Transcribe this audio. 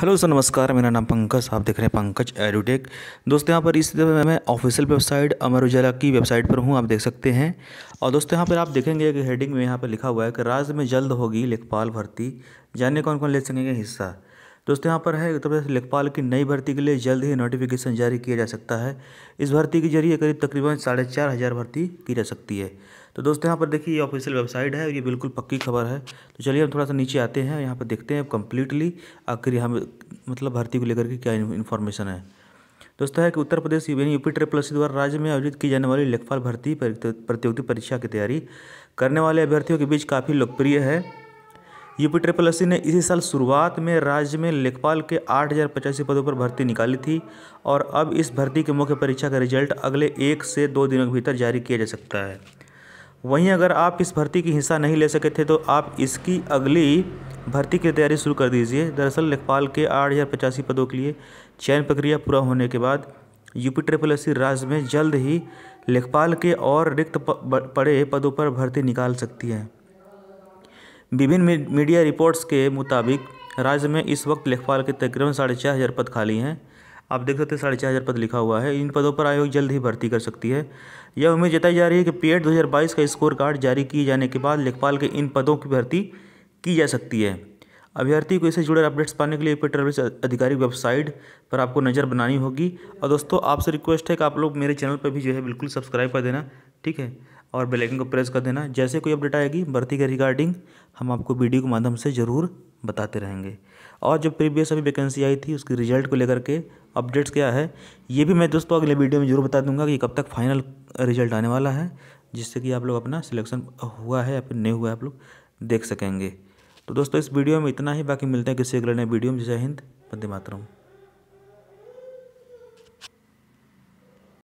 hello sir नमस्कार मेरा नाम पंकज आप देख रहे हैं पंकज एडोटेक दोस्तों यहाँ पर इस समय मैं ऑफिशियल वेबसाइट अमर उजाला की वेबसाइट पर हूँ आप देख सकते हैं और दोस्तों यहाँ पर आप देखेंगे कि हेडिंग में यहाँ पर लिखा हुआ है कि राज्य में जल्द होगी लेखपाल भर्ती जानने कौन कौन ले सकेंगे हिस्सा दोस्तों यहाँ पर है उत्तर प्रदेश लेखपाल की नई भर्ती के लिए जल्द ही नोटिफिकेशन जारी किया जा सकता है इस भर्ती के जरिए करीब तकरीबन साढ़े चार हज़ार भर्ती की जा सकती है तो दोस्तों यहाँ पर देखिए ये ऑफिशियल वेबसाइट है और ये बिल्कुल पक्की खबर है तो चलिए हम थोड़ा सा नीचे आते हैं यहाँ पर देखते हैं कम्प्लीटली आखिर यहाँ मतलब भर्ती को लेकर के क्या इन्फॉर्मेशन है दोस्तों है कि उत्तर प्रदेश यूनि यूपी ट्रिपल सी द्वारा राज्य में आयोजित की जाने वाली लेखपाल भर्ती प्रतियोगिता परीक्षा की तैयारी करने वाले अभ्यर्थियों के बीच काफ़ी लोकप्रिय है यूपी ट्रिपल एस ने इसी साल शुरुआत में राज्य में लेखपाल के आठ हज़ार पचासी पदों पर भर्ती निकाली थी और अब इस भर्ती की मुख्य परीक्षा का रिजल्ट अगले एक से दो दिनों के भीतर जारी किया जा सकता है वहीं अगर आप इस भर्ती की हिस्सा नहीं ले सके थे तो आप इसकी अगली भर्ती की तैयारी शुरू कर दीजिए दरअसल लेखपाल के आठ हज़ार पचासी पदों के लिए चयन प्रक्रिया पूरा होने के बाद यूपी ट्रिपल एस राज्य में जल्द ही लेखपाल के और रिक्त पड़े पदों पर भर्ती निकाल सकती है विभिन्न मीडिया रिपोर्ट्स के मुताबिक राज्य में इस वक्त लेखपाल के तकरीबन साढ़े छः हज़ार पद खाली हैं आप देख सकते हैं साढ़े छः हज़ार पद लिखा हुआ है इन पदों पर आयोग जल्द ही भर्ती कर सकती है यह उम्मीद जताई जा रही है कि पीएड 2022 का स्कोर कार्ड जारी किए जाने के बाद लेखपाल के इन पदों की भर्ती की जा सकती है अभ्यर्थी को इससे जुड़े अपडेट्स पाने के लिए पे ट्रेवल्स आधिकारिक वेबसाइट पर आपको नज़र बनानी होगी और दोस्तों आपसे रिक्वेस्ट है कि आप लोग मेरे चैनल पर भी जो है बिल्कुल सब्सक्राइब कर देना ठीक है और बेलाइकन को प्रेस कर देना जैसे कोई अपडेट आएगी भर्ती के रिगार्डिंग हम आपको वीडियो के माध्यम से ज़रूर बताते रहेंगे और जो प्रीवियस अभी वैकेंसी आई थी उसकी रिजल्ट को लेकर के अपडेट्स क्या है ये भी मैं दोस्तों अगले वीडियो में ज़रूर बता दूंगा कि कब तक फाइनल रिजल्ट आने वाला है जिससे कि आप लोग अपना सिलेक्शन हुआ है या फिर नहीं हुआ है आप लोग देख सकेंगे तो दोस्तों इस वीडियो में इतना ही बाकी मिलते हैं किसी अगले नए वीडियो में जय हिंद वंदे मातरम